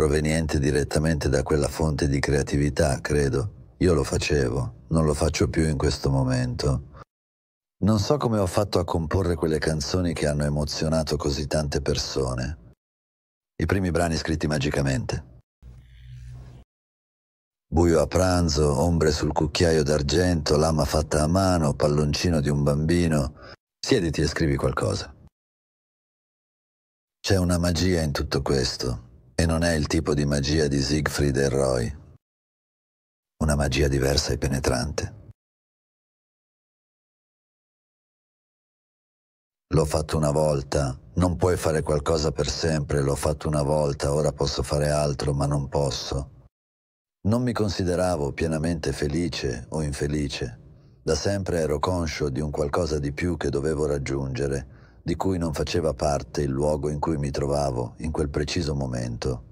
proveniente direttamente da quella fonte di creatività, credo. Io lo facevo, non lo faccio più in questo momento. Non so come ho fatto a comporre quelle canzoni che hanno emozionato così tante persone. I primi brani scritti magicamente. Buio a pranzo, ombre sul cucchiaio d'argento, lama fatta a mano, palloncino di un bambino. Siediti e scrivi qualcosa. C'è una magia in tutto questo, e non è il tipo di magia di Siegfried e Roy. Una magia diversa e penetrante. L'ho fatto una volta, non puoi fare qualcosa per sempre, l'ho fatto una volta, ora posso fare altro, ma non posso. Non mi consideravo pienamente felice o infelice. Da sempre ero conscio di un qualcosa di più che dovevo raggiungere di cui non faceva parte il luogo in cui mi trovavo in quel preciso momento.